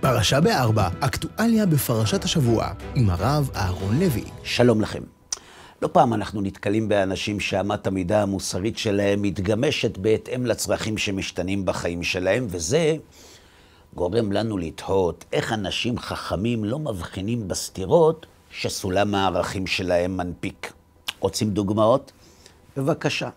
פרשה בארבע, אקטואליה בפרשת השבוע, עם הרב אהרון לוי. שלום לכם. לא פעם אנחנו נתקלים באנשים שאמת המידה המוסרית שלהם מתגמשת בהתאם לצרכים שמשתנים בחיים שלהם, וזה גורם לנו לתהות איך אנשים חכמים לא מבחינים בסתירות שסולם הערכים שלהם מנפיק. רוצים דוגמאות? בבקשה.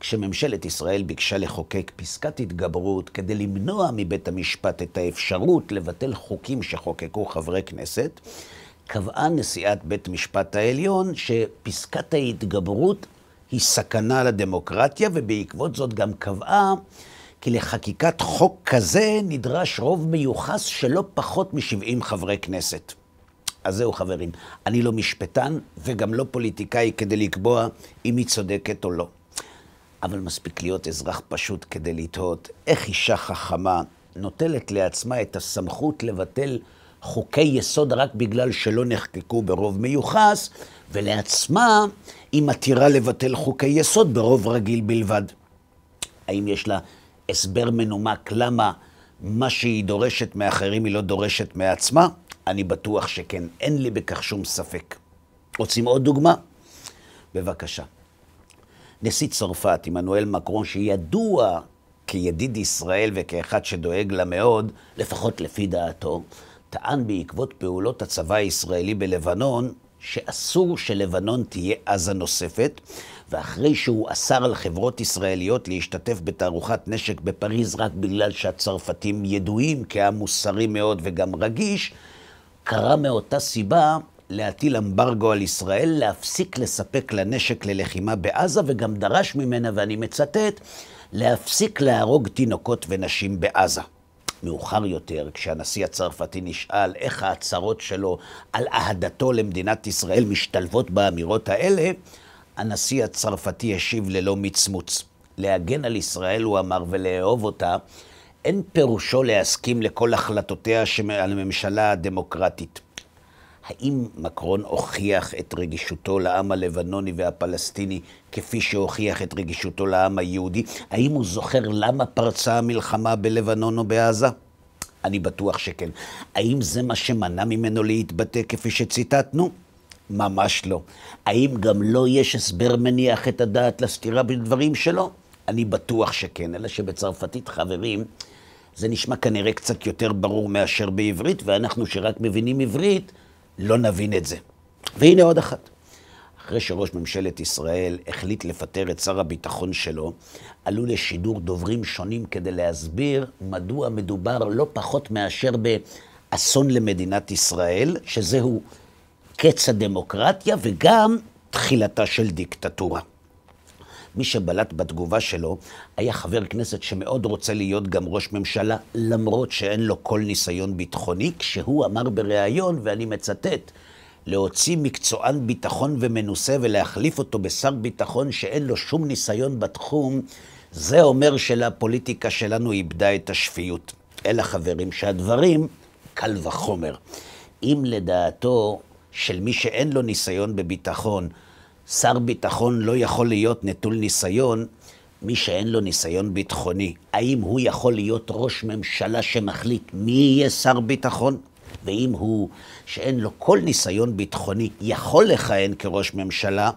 כשממשלת ישראל ביקשה לחוקק פסקת התגברות כדי למנוע מבית המשפט את האפשרות לבטל חוקים שחוקקו חברי כנסת, קבעה נשיאת בית משפט העליון שפסקת ההתגברות היא סכנה לדמוקרטיה, ובעקבות זאת גם קבעה כי לחקיקת חוק כזה נדרש רוב מיוחס שלא פחות מ-70 חברי כנסת. אז זהו חברים, אני לא משפטן וגם לא פוליטיקאי כדי לקבוע אם היא צודקת או לא. אבל מספיק להיות אזרח פשוט כדי לתהות איך אישה חכמה נוטלת לעצמה את הסמכות לבטל חוקי יסוד רק בגלל שלא נחקקו ברוב מיוחס, ולעצמה היא מתירה לבטל חוקי יסוד ברוב רגיל בלבד. האם יש לה הסבר מנומק למה מה שהיא דורשת מאחרים היא לא דורשת מעצמה? אני בטוח שכן, אין לי בכך שום ספק. רוצים עוד דוגמה? בבקשה. נשיא צרפת, עמנואל מקרון, שידוע כידיד ישראל וכאחד שדואג לה מאוד, לפחות לפי דעתו, טען בעקבות פעולות הצבא הישראלי בלבנון, שאסור שלבנון תהיה עזה נוספת, ואחרי שהוא אסר על חברות ישראליות להשתתף בתערוכת נשק בפריז רק בגלל שהצרפתים ידועים כעם מוסרי מאוד וגם רגיש, קרה מאותה סיבה להטיל אמברגו על ישראל, להפסיק לספק לה נשק ללחימה בעזה, וגם דרש ממנה, ואני מצטט, להפסיק להרוג תינוקות ונשים בעזה. מאוחר יותר, כשהנשיא הצרפתי נשאל איך ההצהרות שלו על אהדתו למדינת ישראל משתלבות באמירות האלה, הנשיא הצרפתי השיב ללא מצמוץ. להגן על ישראל, הוא אמר, ולאהוב אותה, אין פירושו להסכים לכל החלטותיה על הממשלה הדמוקרטית. האם מקרון הוכיח את רגישותו לעם הלבנוני והפלסטיני כפי שהוכיח את רגישותו לעם היהודי? האם הוא זוכר למה פרצה המלחמה בלבנון או בעזה? אני בטוח שכן. האם זה מה שמנע ממנו להתבטא כפי שציטטנו? ממש לא. האם גם לו לא יש הסבר מניח את הדעת לסתירה בדברים שלו? אני בטוח שכן, אלא שבצרפתית, חברים, זה נשמע כנראה קצת יותר ברור מאשר בעברית, ואנחנו שרק מבינים עברית, לא נבין את זה. והנה עוד אחת. אחרי שראש ממשלת ישראל החליט לפטר את שר הביטחון שלו, עלו לשידור דוברים שונים כדי להסביר מדוע מדובר לא פחות מאשר באסון למדינת ישראל, שזהו קץ הדמוקרטיה וגם תחילתה של דיקטטורה. מי שבלט בתגובה שלו היה חבר כנסת שמאוד רוצה להיות גם ראש ממשלה, למרות שאין לו כל ניסיון ביטחוני, כשהוא אמר בריאיון, ואני מצטט, להוציא מקצוען ביטחון ומנוסה ולהחליף אותו בשר ביטחון שאין לו שום ניסיון בתחום, זה אומר שלפוליטיקה שלנו איבדה את השפיות. אלא חברים, שהדברים קל וחומר. אם לדעתו של מי שאין לו ניסיון בביטחון, שר ביטחון לא יכול להיות נטול ניסיון, מי שאין לו ניסיון ביטחוני, האם הוא יכול להיות ראש ממשלה שמחליט מי יהיה שר ביטחון? ואם הוא, שאין לו כל ניסיון ביטחוני, יכול לכהן כראש ממשלה,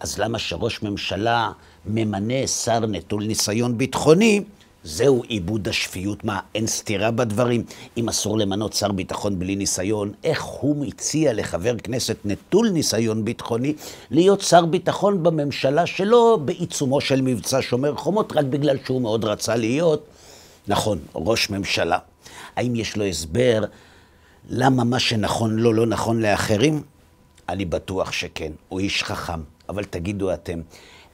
אז למה שראש ממשלה ממנה שר נטול ניסיון ביטחוני, זהו עיבוד השפיות. מה, אין סתירה בדברים? אם אסור למנות שר ביטחון בלי ניסיון, איך הוא מציע לחבר כנסת נטול ניסיון ביטחוני להיות שר ביטחון בממשלה שלו בעיצומו של מבצע שומר חומות, רק בגלל שהוא מאוד רצה להיות, נכון, ראש ממשלה. האם יש לו הסבר למה מה שנכון לו לא נכון לאחרים? אני בטוח שכן. הוא איש חכם. אבל תגידו אתם,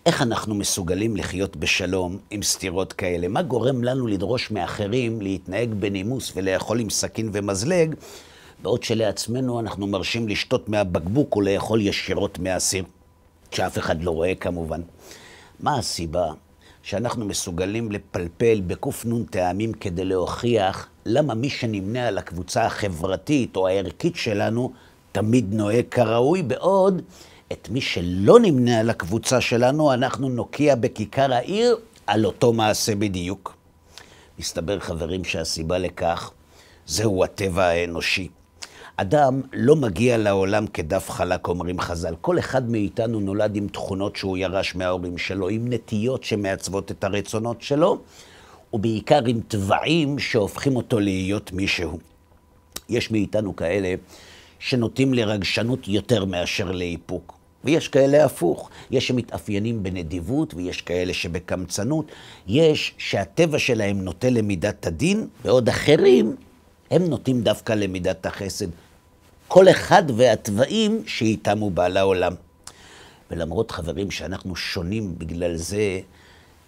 איך אנחנו מסוגלים לחיות בשלום עם סתירות כאלה? מה גורם לנו לדרוש מאחרים להתנהג בנימוס ולאכול עם סכין ומזלג, בעוד שלעצמנו אנחנו מרשים לשתות מהבקבוק ולאכול ישירות מהסיר, שאף אחד לא רואה כמובן. מה הסיבה שאנחנו מסוגלים לפלפל בק"ן טעמים כדי להוכיח למה מי שנמנה על הקבוצה החברתית או הערכית שלנו תמיד נוהג כראוי, בעוד את מי שלא נמנה על הקבוצה שלנו, אנחנו נוקיע בכיכר העיר על אותו מעשה בדיוק. מסתבר, חברים, שהסיבה לכך זהו הטבע האנושי. אדם לא מגיע לעולם כדף חלק, אומרים חז"ל. כל אחד מאיתנו נולד עם תכונות שהוא ירש מההורים שלו, עם נטיות שמעצבות את הרצונות שלו, ובעיקר עם תבעים שהופכים אותו להיות מישהו. יש מאיתנו כאלה שנוטים לרגשנות יותר מאשר לאיפוק. ויש כאלה הפוך. יש שמתאפיינים בנדיבות, ויש כאלה שבקמצנות. יש שהטבע שלהם נוטה למידת הדין, ועוד אחרים, הם נוטים דווקא למידת החסד. כל אחד והתוואים שאיתם הוא בא לעולם. ולמרות, חברים, שאנחנו שונים בגלל זה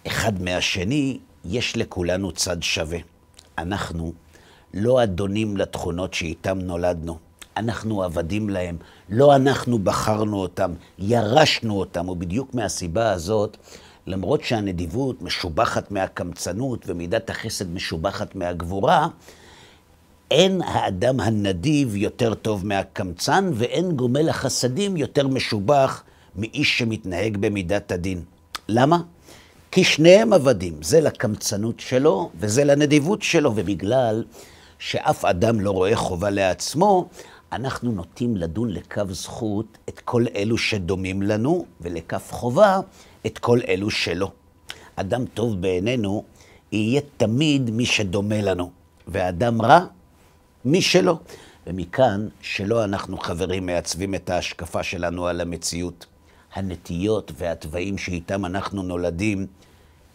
אחד מהשני, יש לכולנו צד שווה. אנחנו לא אדונים לתכונות שאיתם נולדנו. אנחנו עבדים להם, לא אנחנו בחרנו אותם, ירשנו אותם, ובדיוק מהסיבה הזאת, למרות שהנדיבות משובחת מהקמצנות ומידת החסד משובחת מהגבורה, אין האדם הנדיב יותר טוב מהקמצן, ואין גומל החסדים יותר משובח מאיש שמתנהג במידת הדין. למה? כי שניהם עבדים, זה לקמצנות שלו וזה לנדיבות שלו, ובגלל שאף אדם לא רואה חובה לעצמו, אנחנו נוטים לדון לקו זכות את כל אלו שדומים לנו, ולקו חובה את כל אלו שלא. אדם טוב בעינינו יהיה תמיד מי שדומה לנו, ואדם רע, מי שלא. ומכאן שלא אנחנו חברים מעצבים את ההשקפה שלנו על המציאות. הנטיות והתוואים שאיתם אנחנו נולדים,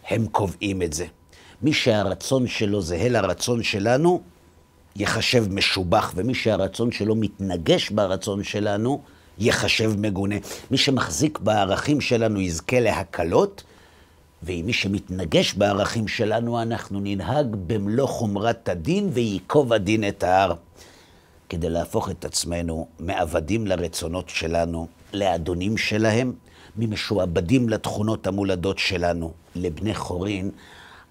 הם קובעים את זה. מי שהרצון שלו זהה לרצון שלנו, ייחשב משובח, ומי שהרצון שלו מתנגש ברצון שלנו, ייחשב מגונה. מי שמחזיק בערכים שלנו יזכה להקלות, ועם מי שמתנגש בערכים שלנו, אנחנו ננהג במלוא חומרת הדין, וייקוב הדין את ההר. כדי להפוך את עצמנו מעבדים לרצונות שלנו, לאדונים שלהם, ממשועבדים לתכונות המולדות שלנו, לבני חורין,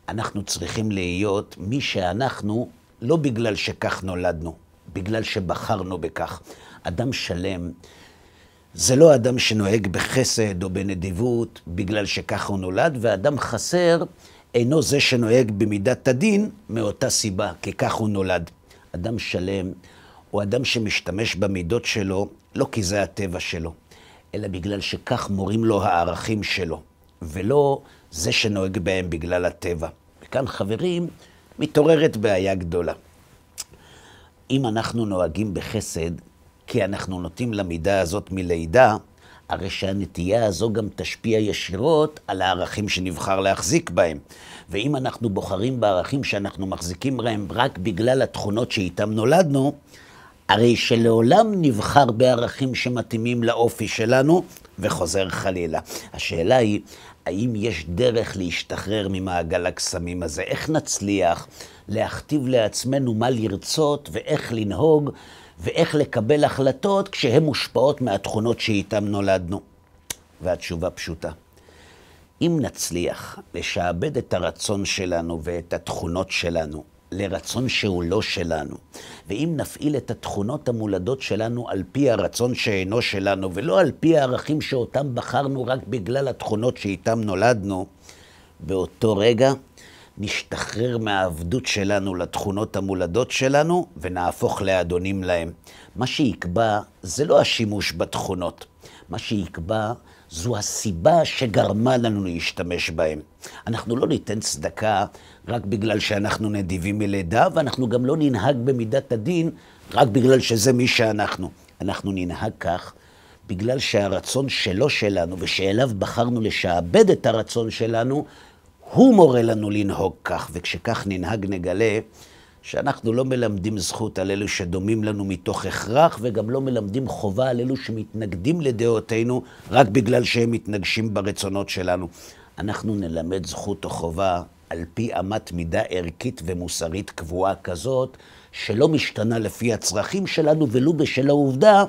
אנחנו צריכים להיות מי שאנחנו לא בגלל שכך נולדנו, בגלל שבחרנו בכך. אדם שלם זה לא אדם שנוהג בחסד או בנדיבות בגלל שכך הוא נולד, ואדם חסר אינו זה שנוהג במידת הדין מאותה סיבה, כי כך הוא נולד. אדם שלם הוא אדם שמשתמש במידות שלו לא כי זה הטבע שלו, אלא בגלל שכך מורים לו הערכים שלו, ולא זה שנוהג בהם בגלל הטבע. וכאן, חברים, מתעוררת בעיה גדולה. אם אנחנו נוהגים בחסד, כי אנחנו נוטים למידה הזאת מלידה, הרי שהנטייה הזו גם תשפיע ישירות על הערכים שנבחר להחזיק בהם. ואם אנחנו בוחרים בערכים שאנחנו מחזיקים בהם רק בגלל התכונות שאיתם נולדנו, הרי שלעולם נבחר בערכים שמתאימים לאופי שלנו, וחוזר חלילה. השאלה היא, האם יש דרך להשתחרר ממעגל הקסמים הזה? איך נצליח להכתיב לעצמנו מה לרצות ואיך לנהוג ואיך לקבל החלטות כשהן מושפעות מהתכונות שאיתן נולדנו? והתשובה פשוטה. אם נצליח לשעבד את הרצון שלנו ואת התכונות שלנו לרצון שהוא לא שלנו. ואם נפעיל את התכונות המולדות שלנו על פי הרצון שאינו שלנו, ולא על פי הערכים שאותם בחרנו רק בגלל התכונות שאיתם נולדנו, באותו רגע נשתחרר מהעבדות שלנו לתכונות המולדות שלנו ונהפוך לאדונים להם. מה שיקבע זה לא השימוש בתכונות, מה שיקבע זו הסיבה שגרמה לנו להשתמש בהם. אנחנו לא ניתן צדקה רק בגלל שאנחנו נדיבים מלידה, ואנחנו גם לא ננהג במידת הדין רק בגלל שזה מי שאנחנו. אנחנו ננהג כך בגלל שהרצון שלו שלנו, ושאליו בחרנו לשעבד את הרצון שלנו, הוא מורה לנו לנהוג כך, וכשכך ננהג נגלה שאנחנו לא מלמדים זכות על אלו שדומים לנו מתוך הכרח, וגם לא מלמדים חובה על אלו שמתנגדים לדעותינו רק בגלל שהם מתנגשים ברצונות שלנו. אנחנו נלמד זכות או חובה על פי אמת מידה ערכית ומוסרית קבועה כזאת, שלא משתנה לפי הצרכים שלנו, ולו בשל העובדה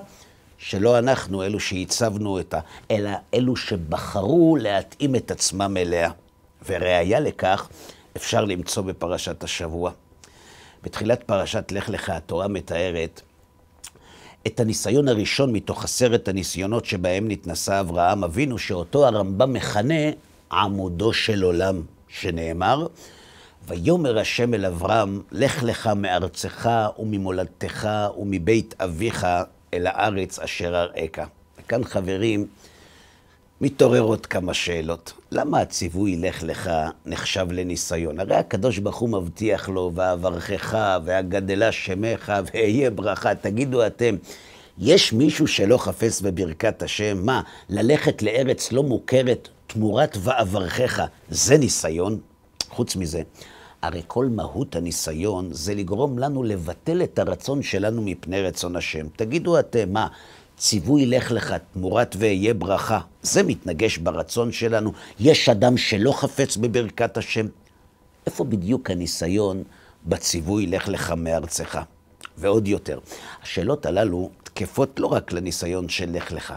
שלא אנחנו אלו שהצבנו אותה, אלא אלו שבחרו להתאים את עצמם אליה. וראיה לכך אפשר למצוא בפרשת השבוע. בתחילת פרשת לך לך התורה מתארת את הניסיון הראשון מתוך עשרת הניסיונות שבהם נתנסה אברהם אבינו, שאותו הרמב"ם מכנה עמודו של עולם, שנאמר, ויאמר השם אל אברהם, לך לך מארצך וממולדתך ומבית אביך אל הארץ אשר אראך. וכאן חברים, מתעוררות כמה שאלות. למה הציווי לך לך נחשב לניסיון? הרי הקדוש ברוך הוא מבטיח לו, ואברכך, והגדלה שמך, ואהיה ברכה. תגידו אתם, יש מישהו שלא חפש בברכת השם? מה, ללכת לארץ לא מוכרת תמורת ואברכך, זה ניסיון? חוץ מזה, הרי כל מהות הניסיון זה לגרום לנו לבטל את הרצון שלנו מפני רצון השם. תגידו אתם, מה, ציווי לך לך תמורת ואהיה ברכה. זה מתנגש ברצון שלנו. יש אדם שלא חפץ בברכת השם. איפה בדיוק הניסיון בציווי לך לך מארצך? ועוד יותר, השאלות הללו תקפות לא רק לניסיון של לך לך.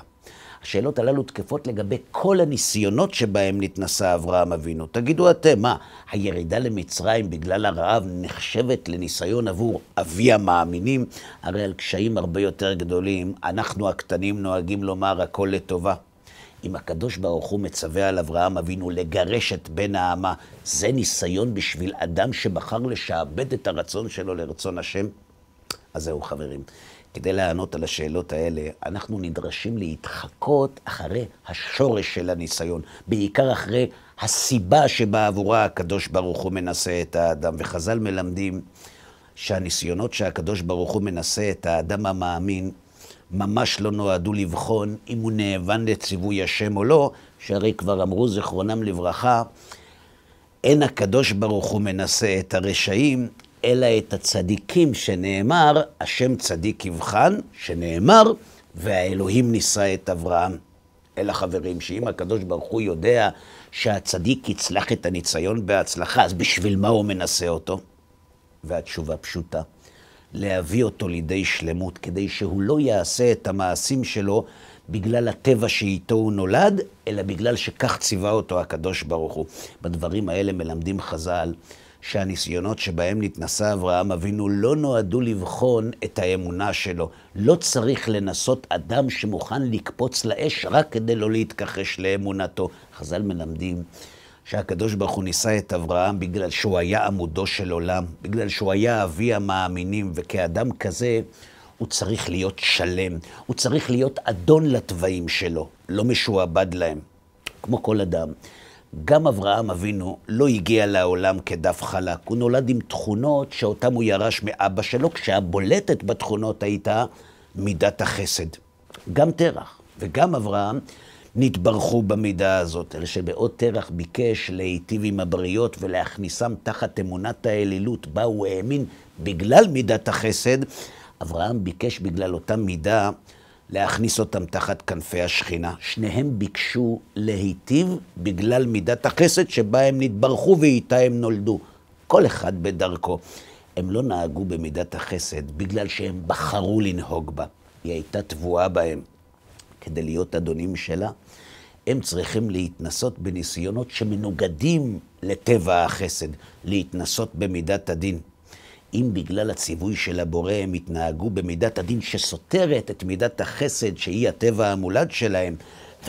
השאלות הללו תקפות לגבי כל הניסיונות שבהם נתנסה אברהם אבינו. תגידו אתם, מה, הירידה למצרים בגלל הרעב נחשבת לניסיון עבור אבי המאמינים? הרי על קשיים הרבה יותר גדולים, אנחנו הקטנים נוהגים לומר הכל לטובה. אם הקדוש ברוך הוא מצווה על אברהם אבינו לגרש את בן האמה, זה ניסיון בשביל אדם שבחר לשעבד את הרצון שלו לרצון השם? אז זהו חברים, כדי לענות על השאלות האלה, אנחנו נדרשים להתחקות אחרי השורש של הניסיון, בעיקר אחרי הסיבה שבעבורה הקדוש ברוך הוא מנסה את האדם. וחז"ל מלמדים שהניסיונות שהקדוש ברוך הוא מנסה את האדם המאמין, ממש לא נועדו לבחון אם הוא נאבן לציווי השם או לא, שהרי כבר אמרו זכרונם לברכה, אין הקדוש ברוך הוא מנסה את הרשעים, אלא את הצדיקים שנאמר, השם צדיק יבחן, שנאמר, והאלוהים נישא את אברהם. אלא חברים, שאם הקדוש ברוך הוא יודע שהצדיק יצלח את הניסיון בהצלחה, אז בשביל מה הוא מנסה אותו? והתשובה פשוטה, להביא אותו לידי שלמות, כדי שהוא לא יעשה את המעשים שלו בגלל הטבע שאיתו הוא נולד, אלא בגלל שכך ציווה אותו הקדוש ברוך הוא. בדברים האלה מלמדים חז"ל שהניסיונות שבהם נתנסה אברהם אבינו לא נועדו לבחון את האמונה שלו. לא צריך לנסות אדם שמוכן לקפוץ לאש רק כדי לא להתכחש לאמונתו. חז"ל מלמדים שהקדוש ברוך הוא ניסה את אברהם בגלל שהוא היה עמודו של עולם, בגלל שהוא היה אבי המאמינים, וכאדם כזה הוא צריך להיות שלם, הוא צריך להיות אדון לתוואים שלו, לא משועבד להם, כמו כל אדם. גם אברהם אבינו לא הגיע לעולם כדף חלק. הוא נולד עם תכונות שאותם הוא ירש מאבא שלו, כשהבולטת בתכונות הייתה מידת החסד. גם תרח וגם אברהם נתברכו במידה הזאת, אלא שבעוד תרח ביקש להיטיב עם הבריות ולהכניסם תחת אמונת האלילות בה הוא האמין בגלל מידת החסד, אברהם ביקש בגלל אותה מידה להכניס אותם תחת כנפי השכינה. שניהם ביקשו להיטיב בגלל מידת החסד שבה הם נתברכו ואיתה הם נולדו. כל אחד בדרכו. הם לא נהגו במידת החסד בגלל שהם בחרו לנהוג בה. היא הייתה תבואה בהם. כדי להיות אדונים שלה, הם צריכים להתנסות בניסיונות שמנוגדים לטבע החסד, להתנסות במידת הדין. אם בגלל הציווי של הבורא הם התנהגו במידת הדין שסותרת את מידת החסד שהיא הטבע המולד שלהם,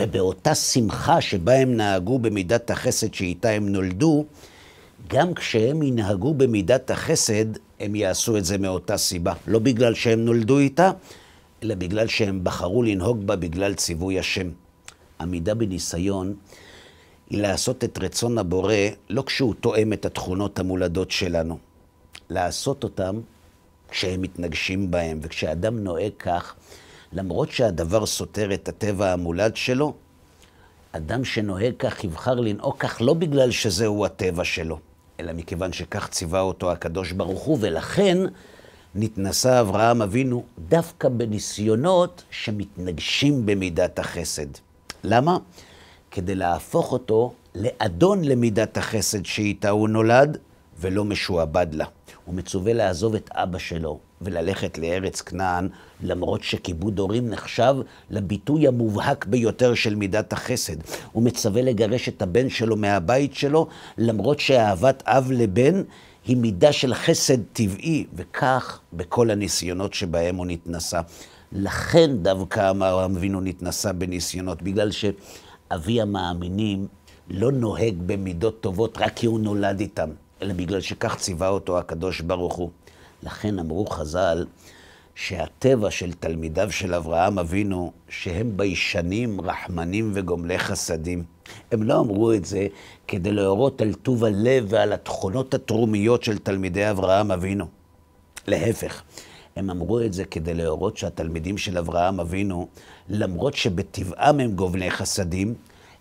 ובאותה שמחה שבה הם נהגו במידת החסד שאיתה הם נולדו, גם כשהם ינהגו במידת החסד, הם יעשו את זה מאותה סיבה. לא בגלל שהם נולדו איתה, אלא בגלל שהם בחרו לנהוג בה בגלל ציווי השם. עמידה בניסיון היא לעשות את רצון הבורא לא כשהוא תואם את התכונות המולדות שלנו, לעשות אותם כשהם מתנגשים בהם. וכשאדם נוהג כך, למרות שהדבר סותר את הטבע המולד שלו, אדם שנוהג כך יבחר לנהוג כך לא בגלל שזהו הטבע שלו, אלא מכיוון שכך ציווה אותו הקדוש ברוך הוא, ולכן נתנסה אברהם אבינו דווקא בניסיונות שמתנגשים במידת החסד. למה? כדי להפוך אותו לאדון למידת החסד שאיתה הוא נולד, ולא משועבד לה. הוא מצווה לעזוב את אבא שלו וללכת לארץ כנען, למרות שכיבוד הורים נחשב לביטוי המובהק ביותר של מידת החסד. הוא מצווה לגרש את הבן שלו מהבית שלו, למרות שאהבת אב לבן היא מידה של חסד טבעי, וכך בכל הניסיונות שבהם הוא נתנסה. לכן דווקא אמר אבינו נתנסה בניסיונות, בגלל שאבי המאמינים לא נוהג במידות טובות רק כי הוא נולד איתם. אלא בגלל שכך ציווה אותו הקדוש ברוך הוא. לכן אמרו חז"ל שהטבע של תלמידיו של אברהם אבינו, שהם ביישנים, רחמנים וגומלי חסדים. הם לא אמרו את זה כדי להורות על טוב הלב ועל התכונות התרומיות של תלמידי אברהם אבינו. להפך, הם אמרו את זה כדי להורות שהתלמידים של אברהם אבינו, למרות שבטבעם הם גובלי חסדים,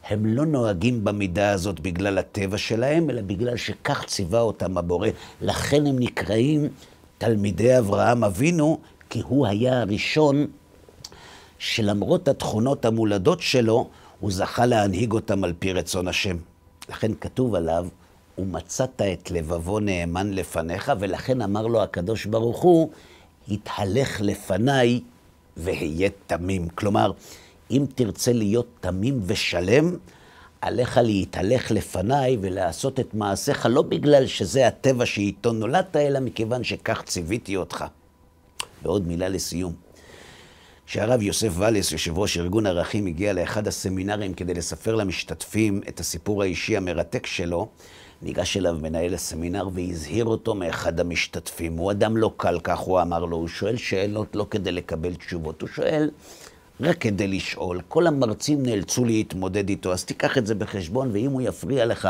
הם לא נוהגים במידה הזאת בגלל הטבע שלהם, אלא בגלל שכך ציווה אותם הבורא. לכן הם נקראים תלמידי אברהם אבינו, כי הוא היה הראשון שלמרות התכונות המולדות שלו, הוא זכה להנהיג אותם על פי רצון השם. לכן כתוב עליו, ומצאת את לבבו נאמן לפניך, ולכן אמר לו הקדוש ברוך הוא, התהלך לפניי והיה תמים. כלומר, אם תרצה להיות תמים ושלם, עליך להתהלך לפניי ולעשות את מעשיך לא בגלל שזה הטבע שאיתו נולדת, אלא מכיוון שכך ציוויתי אותך. ועוד מילה לסיום. כשהרב יוסף ואלס, יושב ראש ארגון ערכים, הגיע לאחד הסמינרים כדי לספר למשתתפים את הסיפור האישי המרתק שלו, ניגש אליו מנהל הסמינר והזהיר אותו מאחד המשתתפים. הוא אדם לא קל, כך הוא אמר לו, הוא שואל שאלות לא כדי לקבל תשובות, הוא שואל רק כדי לשאול. כל המרצים נאלצו להתמודד איתו, אז תיקח את זה בחשבון, ואם הוא יפריע לך,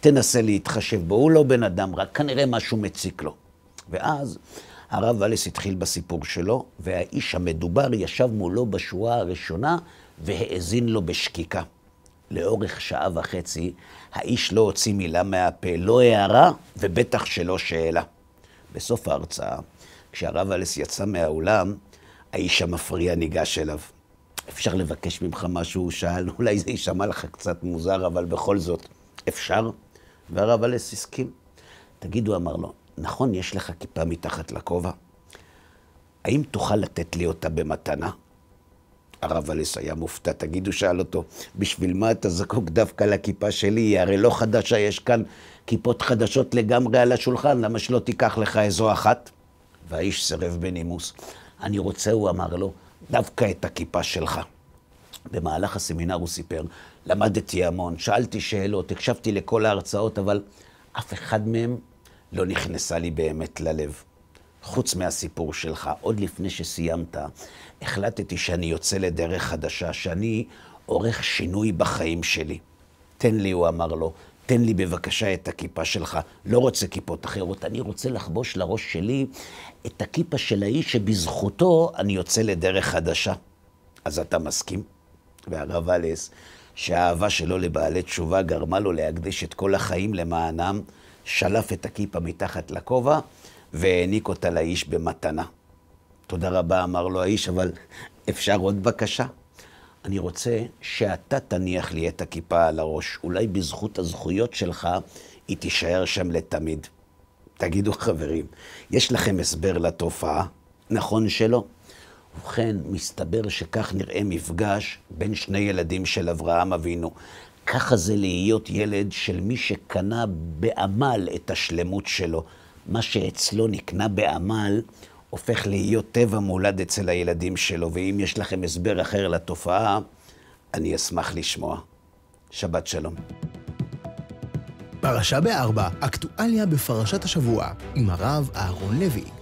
תנסה להתחשב בו. הוא לא בן אדם, רק כנראה משהו מציק לו. ואז הרב ואליס התחיל בסיפור שלו, והאיש המדובר ישב מולו בשורה הראשונה והאזין לו בשקיקה. לאורך שעה וחצי, האיש לא הוציא מילה מהפה, לא הערה ובטח שלא שאלה. בסוף ההרצאה, כשהרב אלס יצא מהאולם, האיש המפריע ניגש אליו. אפשר לבקש ממך משהו? הוא שאל, אולי זה יישמע לך קצת מוזר, אבל בכל זאת, אפשר? והרב אלס הסכים. תגיד, הוא אמר לו, נכון, יש לך כיפה מתחת לכובע? האם תוכל לתת לי אותה במתנה? הרב אלס היה מופתע, תגיד, הוא שאל אותו, בשביל מה אתה זקוק דווקא לכיפה שלי? היא הרי לא חדשה, יש כאן כיפות חדשות לגמרי על השולחן, למה שלא תיקח לך איזו אחת? והאיש סירב בנימוס. אני רוצה, הוא אמר לו, דווקא את הכיפה שלך. במהלך הסמינר הוא סיפר, למדתי המון, שאלתי שאלות, הקשבתי לכל ההרצאות, אבל אף אחד מהם לא נכנסה לי באמת ללב. חוץ מהסיפור שלך, עוד לפני שסיימת, החלטתי שאני יוצא לדרך חדשה, שאני עורך שינוי בחיים שלי. תן לי, הוא אמר לו, תן לי בבקשה את הכיפה שלך. לא רוצה כיפות אחרות, אני רוצה לחבוש לראש שלי את הכיפה של האיש שבזכותו אני יוצא לדרך חדשה. אז אתה מסכים? והרב אלס, שהאהבה שלו לבעלי תשובה גרמה לו להקדיש את כל החיים למענם, שלף את הכיפה מתחת לכובע והעניק אותה לאיש במתנה. תודה רבה, אמר לו האיש, אבל אפשר עוד בקשה? אני רוצה שאתה תניח לי את הכיפה על הראש. אולי בזכות הזכויות שלך היא תישאר שם לתמיד. תגידו, חברים, יש לכם הסבר לתופעה? נכון שלא. ובכן, מסתבר שכך נראה מפגש בין שני ילדים של אברהם אבינו. ככה זה להיות ילד של מי שקנה בעמל את השלמות שלו. מה שאצלו נקנה בעמל, הופך להיות טבע מולד אצל הילדים שלו, ואם יש לכם הסבר אחר לתופעה, אני אשמח לשמוע. שבת שלום. פרשה בארבע, אקטואליה בפרשת השבוע, עם הרב אהרון לוי.